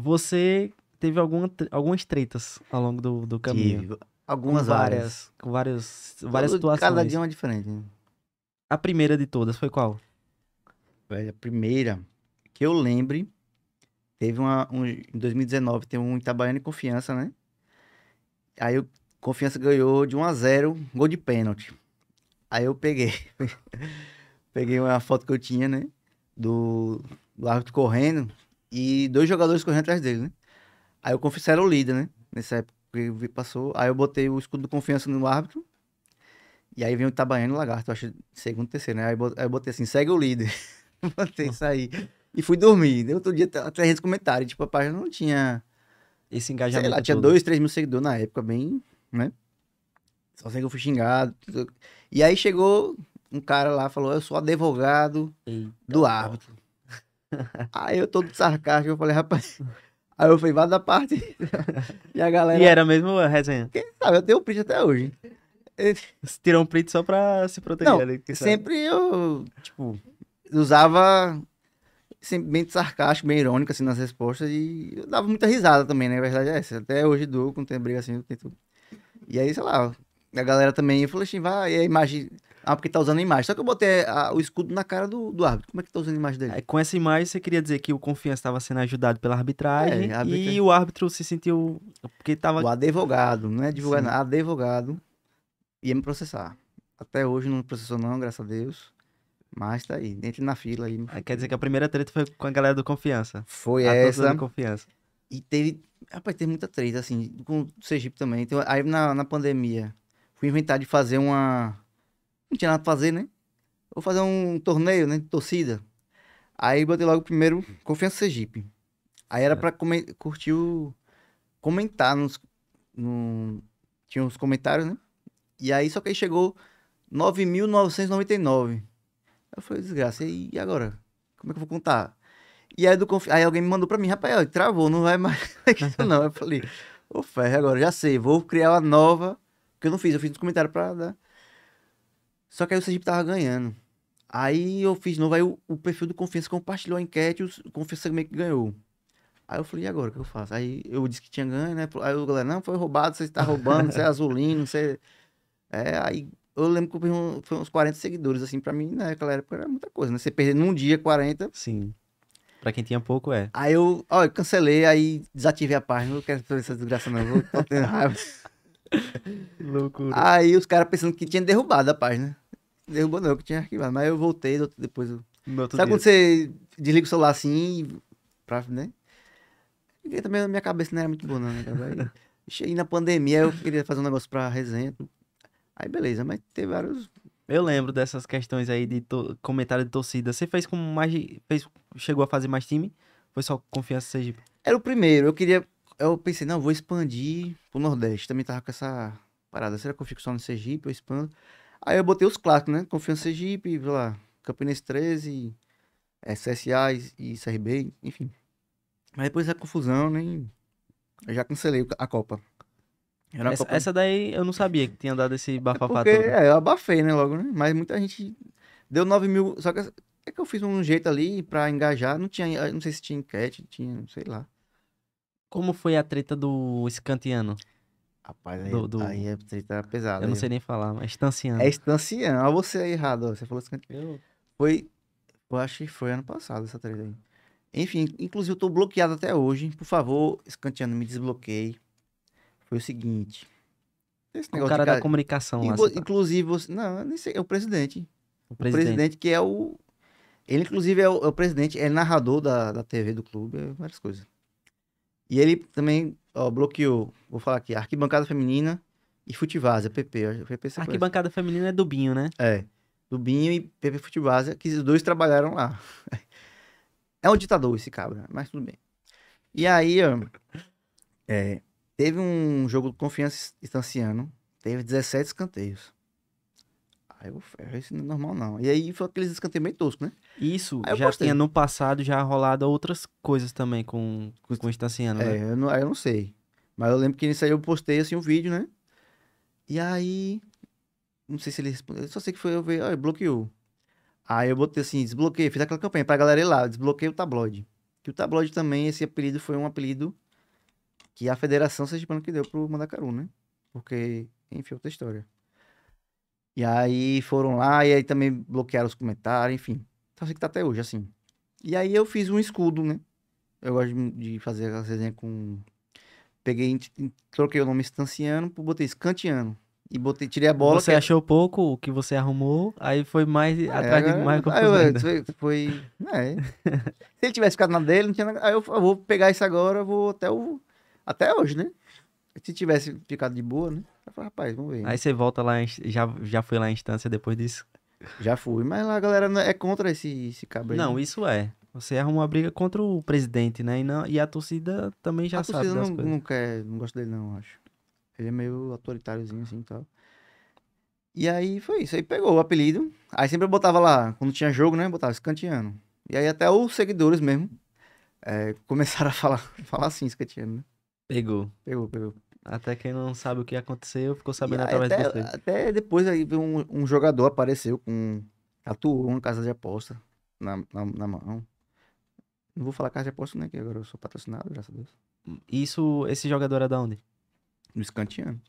Você teve alguma, algumas tretas ao longo do, do caminho? Tive. Algumas com várias. várias. Com várias, várias Todo, é situações. Cada dia uma diferente. Né? A primeira de todas foi qual? a primeira que eu lembre, teve uma. Um, em 2019, tem um Itabaiana e Confiança, né? Aí eu, Confiança ganhou de 1 a 0 gol de pênalti. Aí eu peguei. peguei uma foto que eu tinha, né? Do, do árbitro correndo, e dois jogadores correndo atrás dele, né? Aí o Confiança era o líder, né? Nessa época que passou. Aí eu botei o escudo do Confiança no árbitro. E aí vem o Itabaiano e o Lagarto, acho segundo, terceiro, né? Aí eu botei assim, segue o líder. botei isso aí. E fui dormir. Deu outro dia até gente comentários. Tipo, a página não tinha... Esse engajamento Sei lá, tinha dois, três mil seguidores na época, bem, né? Só sei que eu fui xingado. Tudo. E aí chegou um cara lá, falou, eu sou advogado Eita do árbitro. Porra. Aí eu todo sarcástico, eu falei, rapaz. Aí eu fui vá da parte. e a galera. E era mesmo a resenha? Quem sabe, eu tenho um print até hoje. Você tirou um print só pra se proteger Não, ali, Sempre sabe? eu, tipo, usava sempre bem sarcástico, bem irônico, assim, nas respostas. E eu dava muita risada também, né? verdade é essa. Até hoje dou, quando tem briga assim, tem tudo E aí, sei lá, a galera também, eu falei assim, vai, e a imagem. Ah, porque tá usando a imagem. Só que eu botei é, a, o escudo na cara do, do árbitro. Como é que tá usando a imagem dele? É, com essa imagem, você queria dizer que o Confiança estava sendo ajudado pela arbitragem, é, e o árbitro se sentiu. Porque tava... O advogado, não é advogado, Sim. advogado ia me processar. Até hoje não processou, não, graças a Deus. Mas tá aí, dentro na fila aí. Ah, quer dizer que a primeira treta foi com a galera do Confiança. Foi a essa. Do Confiança. E teve, rapaz, teve muita treta, assim, com o Sergipe também. Então, aí na, na pandemia, fui inventar de fazer uma, não tinha nada pra fazer, né? Vou fazer um torneio, né? De torcida. Aí botei logo primeiro Confiança Sergipe. Aí era é. pra curtir o. comentar nos. No... Tinha uns comentários, né? E aí só que aí chegou 9.999. Eu falei, desgraça, e agora? Como é que eu vou contar? E aí, do conf... aí alguém me mandou pra mim, rapaz, ó, travou, não vai mais isso não. Eu falei, ô ferro, agora já sei, vou criar uma nova, que eu não fiz, eu fiz um comentários pra dar. Só que aí o Sergipe tava ganhando. Aí eu fiz de novo, aí o, o perfil do Confiança compartilhou a enquete, o Confiança meio que ganhou. Aí eu falei, e agora, o que eu faço? Aí eu disse que tinha ganho, né? Aí o galera, não, foi roubado, você está roubando, você é azulino, você... É, aí eu lembro que eu perdi foi uns 40 seguidores, assim, pra mim, né Aquela época era muita coisa, né? Você perder num dia 40... Sim. Pra quem tinha pouco, é. Aí eu, ó, eu cancelei, aí desativei a página, não quero fazer essa desgraça não, vou tô tendo raiva. Loucura. Aí os caras pensando que tinha derrubado a página. Derrubou não, que tinha arquivado. Mas eu voltei depois. Eu... Sabe dia. quando você desliga o celular assim, pra, né? E também a minha cabeça não era muito boa, não, né? Cheguei na pandemia, eu queria fazer um negócio pra resenha. Aí beleza, mas teve vários. Eu lembro dessas questões aí de to... comentário de torcida. Você fez como mais. Fez... Chegou a fazer mais time? Foi só confiança Sergipe? Era o primeiro. Eu queria eu pensei, não, vou expandir pro Nordeste. Também tava com essa parada. Será que eu fico só no Sergipe? Eu expando. Aí eu botei os clássicos, né? Confiança Sergipe, sei lá, Campinas é, 13, SSA e CRB, enfim. Mas depois da confusão, nem. Eu já cancelei a Copa. Essa, Copa... essa, daí eu não sabia que tinha dado esse é bafafá é porque, todo. É, eu abafei, né, logo, né? Mas muita gente. Deu 9 mil. Só que é que eu fiz um jeito ali pra engajar. Não tinha. Não sei se tinha enquete, tinha, sei lá. Como foi a treta do escantiano? Rapaz, aí, do, do... aí é treta pesada. Eu não sei nem falar, mas estanciano. É estanciano. Olha você aí errado, você falou escantiano. Eu... Foi, eu acho que foi ano passado essa treta aí. Enfim, inclusive eu tô bloqueado até hoje. Por favor, escantiano, me desbloqueie. Foi o seguinte. Esse o cara, da comunicação Inclu lá. Tá. inclusive, você... não, nem sei, é o presidente. O presidente. o presidente. que é o. Ele, inclusive, é o, é o presidente, é narrador da, da TV do clube, é várias coisas. E ele também ó, bloqueou, vou falar aqui, Arquibancada Feminina e Futevasa, PP. PP Arquibancada Feminina é do Binho, né? É. Do Binho e PP Futevasa, que os dois trabalharam lá. É um ditador esse cabra, mas tudo bem. E aí, ó, é, teve um jogo de confiança estanciano, teve 17 escanteios. Aí eu, é, isso não é normal, não. E aí foi aqueles escanteios meio toscos, né? Isso, já postei. tinha no passado já rolado outras coisas também com, com, com o Estanciano, é, né? É, eu não, eu não sei. Mas eu lembro que nisso aí eu postei, assim, um vídeo, né? E aí... Não sei se ele respondeu. Eu só sei que foi eu ver... Ah, bloqueou. Aí eu botei assim, desbloqueei. Fiz aquela campanha pra galera ir lá. Desbloqueei o tabloide. Que o tabloide também, esse apelido foi um apelido que a Federação Sergipana que deu pro Mandacaru, né? Porque, enfim, é outra história. E aí foram lá, e aí também bloquearam os comentários, enfim. Tá assim que tá até hoje, assim. E aí eu fiz um escudo, né? Eu gosto de fazer aquelas resenha com. Peguei, troquei o nome estanciano, botei escantiano. E botei, tirei a bola. Você que... achou pouco o que você arrumou, aí foi mais é, atrás de mais confusão. foi. foi é. Se ele tivesse ficado na dele, não tinha. Aí eu, eu, vou pegar isso agora, vou até o. Até hoje, né? Se tivesse ficado de boa, né? Eu falei, rapaz, vamos ver. Né? Aí você volta lá, já, já foi lá em instância depois disso? Já fui, mas lá a galera é, é contra esse, esse cabra Não, né? isso é. Você arruma uma briga contra o presidente, né? E, não, e a torcida também já a sabe torcida das não, coisas. não quer, não gosta dele não, acho. Ele é meio autoritáriozinho assim e tal. E aí foi isso, aí pegou o apelido. Aí sempre eu botava lá, quando tinha jogo, né? Botava escanteando. E aí até os seguidores mesmo é, começaram a falar, falar assim, escanteando, né? Pegou. Pegou, pegou. Até quem não sabe o que aconteceu, ficou sabendo e através até, de você. Até depois aí um, um jogador apareceu com atuou uma casa de aposta na, na, na, mão. Não vou falar casa de aposta, né? Que agora eu sou patrocinado, graças a Deus. Isso, esse jogador era é da onde? No escanteano.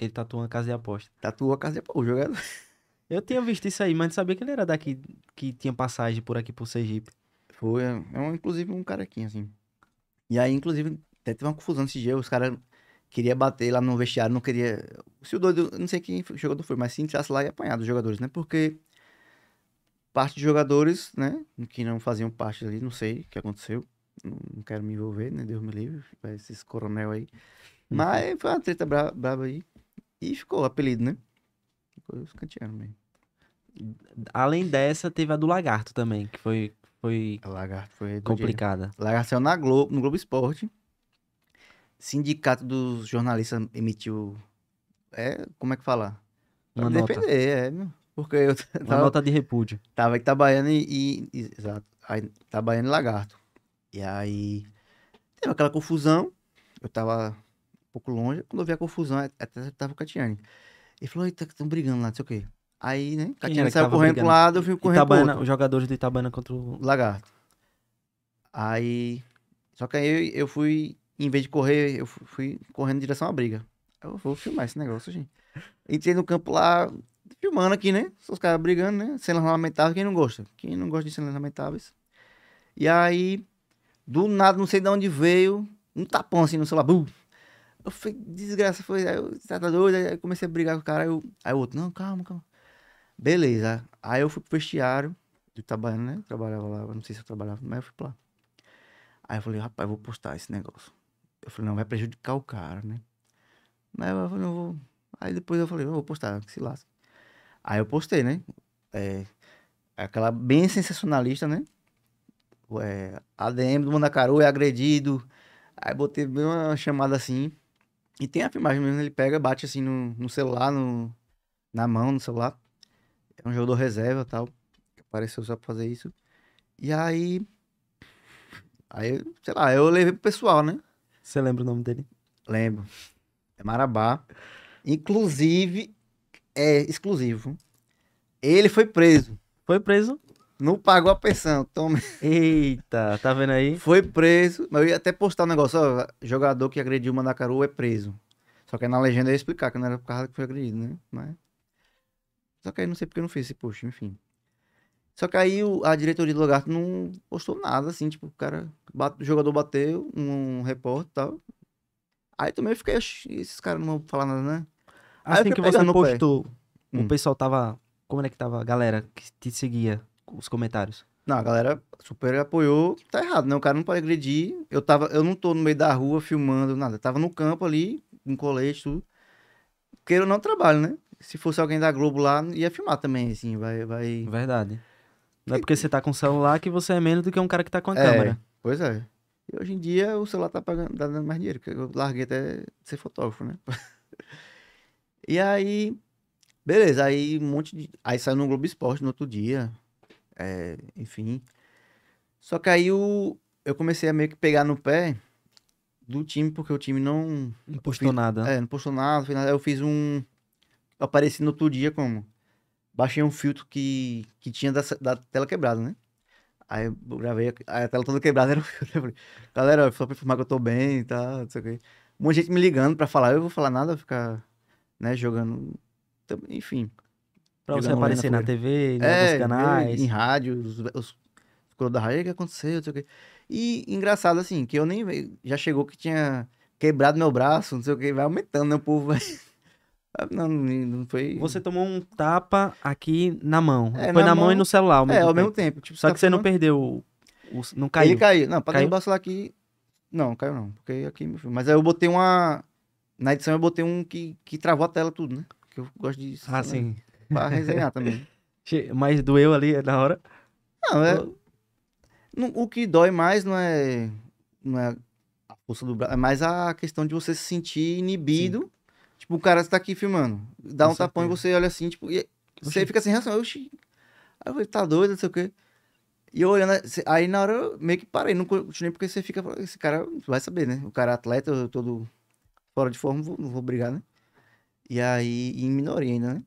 Ele tatuou uma casa de aposta. Tatuou a casa de aposta, o jogador. Eu tinha visto isso aí, mas não sabia que ele era daqui, que tinha passagem por aqui por Sergipe. Foi, é, é um, inclusive um carequinho, assim. E aí, inclusive, até teve uma confusão nesse dia, os caras queria bater lá no vestiário, não queria. Se o doido, não sei quem o jogador foi, mas se entrasse lá e apanhar dos jogadores, né? Porque parte de jogadores, né, que não faziam parte ali, não sei o que aconteceu. Não quero me envolver, né? Deus me livre, esses coronel aí. Uhum. Mas foi uma treta bra braba aí. E ficou o apelido, né? Ficou os canteanos mesmo. Além dessa, teve a do Lagarto também, que foi. foi... A Lagarto foi. Complicada. Lagarto saiu na Globo, no Globo Esporte. Sindicato dos jornalistas emitiu. É, como é que falar? Pra uma defender, nota. é, meu. Porque eu tava. Uma nota de repúdio. Tava aqui trabalhando e. e exato. Aí, trabalhando e lagarto. E aí. Teve aquela confusão. Eu tava um pouco longe. Quando eu vi a confusão, é, até tava com a Catiane. Ele falou: eita, estão brigando lá, não sei o quê. Aí, né? Catiane saiu correndo brigando? pro lado, eu fui correndo Itabana, pro outro. Os jogadores de Itabana contra o. Lagarto. Aí. Só que aí eu, eu fui em vez de correr, eu fui correndo em direção à briga. Eu vou filmar esse negócio, gente. Entrei no campo lá, filmando aqui, né? Os caras brigando, né? Cenas lamentáveis, quem não gosta? Quem não gosta de cenas lamentáveis? E aí, do nada, não sei de onde veio, um tapão assim no celular. Bum! Eu falei, desgraça, foi. Aí eu, tá doido? Aí eu comecei a brigar com o cara. Aí, eu, aí o outro, não, calma, calma. Beleza. Aí eu fui pro vestiário, de trabalhando, né? trabalhava lá, não sei se eu trabalhava, mas eu fui pra lá. Aí eu falei, rapaz, vou postar esse negócio. Eu falei, não, vai prejudicar o cara, né? Mas eu falei, não vou. Aí depois eu falei, eu vou postar, que se lasque. Aí eu postei, né? É, é aquela bem sensacionalista, né? É, ADM do Mandacaru é agredido. Aí botei bem uma chamada assim. E tem a filmagem mesmo, ele pega, bate assim no, no celular, no, na mão, no celular. É um jogador reserva tal. Apareceu só pra fazer isso. E aí. Aí, sei lá, eu levei pro pessoal, né? Você lembra o nome dele? Lembro. É Marabá. Inclusive, é exclusivo. Ele foi preso. Foi preso? Não pagou a pensão. Tome. Eita, tá vendo aí? Foi preso. Mas eu ia até postar um negócio, ó, jogador que agrediu o Mandacaru é preso. Só que na legenda eu ia explicar que não era por causa que foi agredido, né? Mas... Só que aí não sei porque eu não fiz esse post, enfim. Só que aí a diretoria do Lagarto não postou nada, assim, tipo, o cara, bate, o jogador bateu, um repórter e tal. Aí também eu fiquei, esses caras não vão falar nada, né? Assim que você postou, o hum. pessoal tava, como é que tava a galera que te seguia, os comentários? Não, a galera super apoiou, tá errado, né? O cara não pode agredir, eu tava, eu não tô no meio da rua filmando, nada, eu tava no campo ali, em colete, tudo. Porque eu não trabalho, né? Se fosse alguém da Globo lá, ia filmar também, assim, vai... vai... Verdade. Não é porque você tá com o celular que você é menos do que um cara que tá com a é, câmera. Pois é. E hoje em dia o celular tá, pagando, tá dando mais dinheiro, porque eu larguei até ser fotógrafo, né? e aí, beleza, aí um monte de. Aí saiu no Globo Esporte no outro dia. É, enfim. Só que aí o, eu comecei a meio que pegar no pé do time, porque o time não. Não postou fiz, nada. É, não postou nada, nada. Eu fiz um. Eu apareci no outro dia como baixei um filtro que, que tinha da, da tela quebrada, né? Aí eu gravei, a, a tela toda quebrada era o filtro. Galera, só pra informar que eu tô bem e tá, tal, não sei o quê. Um monte de gente me ligando pra falar, eu vou falar nada, ficar, né, jogando. Enfim. Pra você aparecer na TV, em é, canais. Em, em rádio, os, os da rádio, o que aconteceu, não sei o quê. E engraçado, assim, que eu nem. Já chegou que tinha quebrado meu braço, não sei o que, vai aumentando, né? O povo vai. Ah, não, não foi. Você tomou um tapa aqui na mão. É, foi na, na mão... mão... e no celular. Ao mesmo é, ao mesmo tempo. Tipo, Só tá que você tá não perdeu. O... Não caiu. Ele caiu. Não, pra caiu? derrubar o celular aqui. Não, caiu não. Porque aqui, Mas aí eu botei uma. Na edição eu botei um que, que travou a tela tudo, né? Que eu gosto disso. Ah, sim. Pra resenhar também. Mas doeu ali na é hora? Não, é. O que dói mais não é. Não é a força do braço. É mais a questão de você se sentir inibido. Sim Tipo, o cara está aqui filmando. Dá um tapão e você olha assim, tipo, e você fica sem reação. Eu, Oxi. Aí eu falei, tá doido, não sei o quê. E eu olhando, aí na hora eu meio que parei, não continuei, porque você fica, esse cara vai saber, né? O cara é atleta, eu todo fora de forma, não vou, vou brigar, né? E aí, em minoria ainda, né?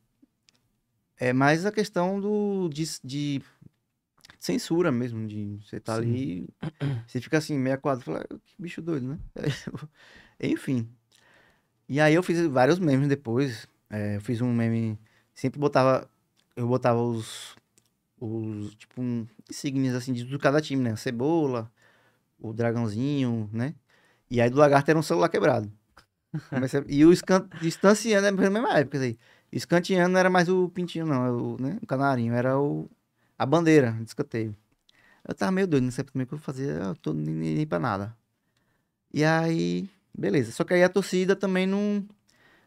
É mais a questão do, de, de censura mesmo, de você tá Sim. ali, você fica assim, meia quadra, fala, ah, que bicho doido, né? Enfim, e aí eu fiz vários memes depois. É, eu fiz um meme. Sempre botava. Eu botava os. Os. Tipo, um, insígnias assim de cada time, né? A cebola, o dragãozinho, né? E aí do lagarto era um celular quebrado. Comecei, e o escan, distanciando, é a mesma época aí. Escanteando não era mais o pintinho, não, era o, né? o canarinho, era o, a bandeira de escanteio. Eu tava meio doido, não sei como é que eu fazia, eu tô nem, nem pra nada. E aí Beleza. Só que aí a torcida também não.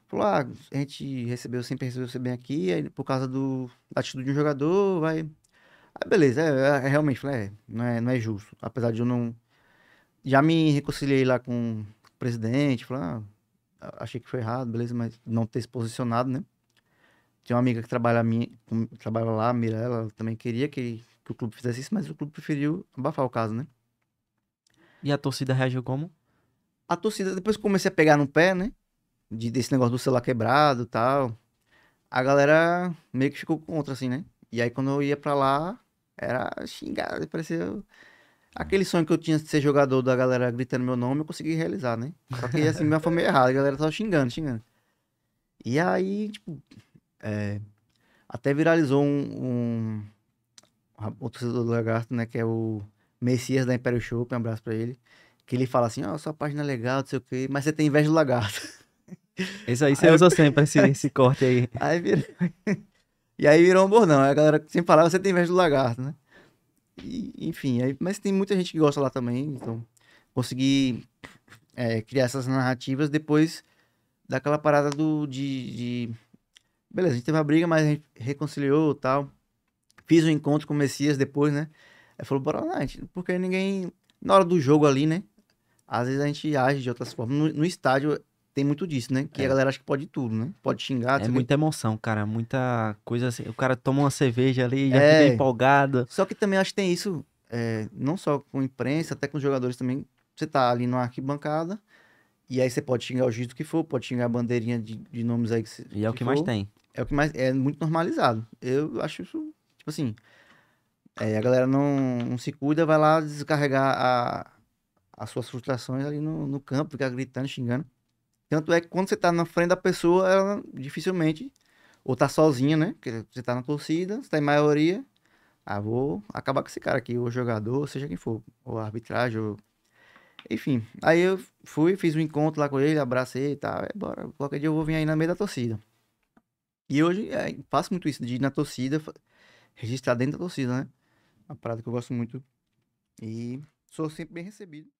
Falou, ah, a gente recebeu, sempre recebeu você bem aqui, aí, por causa do, da atitude de um jogador, vai. Aí beleza, é, é, é realmente, é, não, é, não é justo. Apesar de eu não. Já me reconciliei lá com o presidente, falei, ah, achei que foi errado, beleza, mas não ter se posicionado, né? Tinha uma amiga que trabalha, minha, trabalha lá, a Mirella, ela também queria que, que o clube fizesse isso, mas o clube preferiu abafar o caso, né? E a torcida reagiu como? a torcida, depois que comecei a pegar no pé, né? De, desse negócio do celular quebrado e tal. A galera meio que ficou contra, assim, né? E aí quando eu ia pra lá, era xingado, parecia. Aquele sonho que eu tinha de ser jogador da galera gritando meu nome, eu consegui realizar, né? Só que assim, minha família errada, a galera tava xingando, xingando. E aí, tipo, é, até viralizou um, um, um outro torcedor do Lagarto, né? Que é o Messias da Império Show, um abraço pra ele. Que ele fala assim, ó, oh, ah, sua página é legal, não sei o quê, mas você tem inveja do lagarto. Isso aí você aí usa sempre, esse, esse corte aí. aí virou... E aí virou um bordão. Aí a galera sempre falava, você tem inveja do lagarto, né? E, enfim, aí... mas tem muita gente que gosta lá também, então consegui é, criar essas narrativas depois daquela parada do de, de, beleza a gente teve uma briga mas a gente reconciliou tal fiz um encontro com o Messias depois né aí falou bora lá gente porque ninguém na hora do jogo ali né às vezes a gente age de outras formas. No, no estádio tem muito disso, né? Que é. a galera acha que pode tudo, né? Pode xingar. É muita que... emoção, cara. Muita coisa assim. O cara toma uma cerveja ali, já é. fica empolgado. Só que também acho que tem isso, é, não só com a imprensa, até com os jogadores também. Você tá ali numa arquibancada, e aí você pode xingar o jeito que for, pode xingar a bandeirinha de, de nomes aí que você. E é o que, que mais for. tem. É o que mais. É muito normalizado. Eu acho isso, tipo assim. É, a galera não, não se cuida, vai lá descarregar a, as suas frustrações ali no, no campo, ficar gritando, xingando. Tanto é que quando você tá na frente da pessoa, ela dificilmente, ou tá sozinha, né? Porque você tá na torcida, você tá em maioria. Ah, vou acabar com esse cara aqui, o jogador, seja quem for, ou arbitragem, ou... Enfim, aí eu fui, fiz um encontro lá com ele, abracei e tal. É, bora, qualquer dia eu vou vir aí na meio da torcida. E hoje é, faço muito isso, de ir na torcida, registrar dentro da torcida, né? É uma parada que eu gosto muito. E sou sempre bem recebido.